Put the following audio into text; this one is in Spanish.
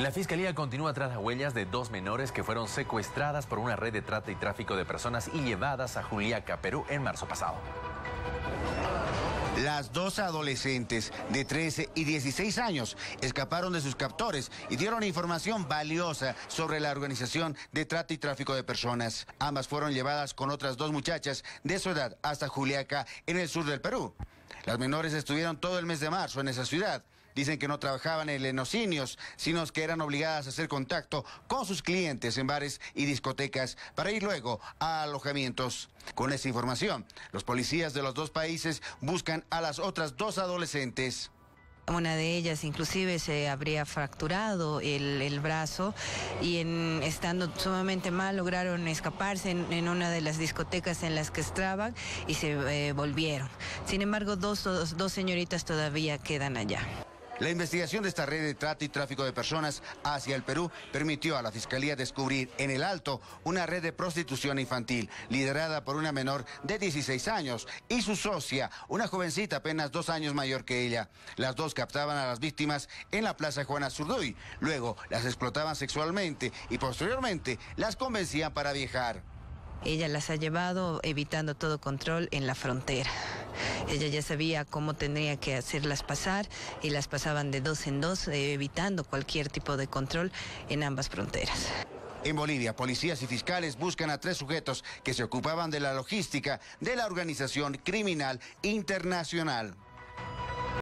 La fiscalía continúa tras las huellas de dos menores que fueron secuestradas por una red de trata y tráfico de personas y llevadas a Juliaca, Perú, en marzo pasado. Las dos adolescentes de 13 y 16 años escaparon de sus captores y dieron información valiosa sobre la organización de trata y tráfico de personas. Ambas fueron llevadas con otras dos muchachas de su edad hasta Juliaca, en el sur del Perú. Las menores estuvieron todo el mes de marzo en esa ciudad Dicen que no trabajaban en lenocinios, sino que eran obligadas a hacer contacto con sus clientes en bares y discotecas para ir luego a alojamientos. Con esta información, los policías de los dos países buscan a las otras dos adolescentes. Una de ellas inclusive se habría fracturado el, brazo y estando sumamente mal lograron escaparse en, una de las discotecas en las que estaban y se eh, volvieron. Sin embargo, dos, dos señoritas todavía quedan allá. La investigación de esta red de trata y tráfico de personas hacia el Perú permitió a la Fiscalía descubrir en el Alto una red de prostitución infantil liderada por una menor de 16 años y su socia, una jovencita apenas dos años mayor que ella. Las dos captaban a las víctimas en la Plaza Juana Zurduy, luego las explotaban sexualmente y posteriormente las convencían para viajar. Ella las ha llevado evitando todo control en la frontera. Ella ya sabía cómo tendría que hacerlas pasar y las pasaban de dos en dos, eh, evitando cualquier tipo de control en ambas fronteras. En Bolivia, policías y fiscales buscan a tres sujetos que se ocupaban de la logística de la organización criminal internacional.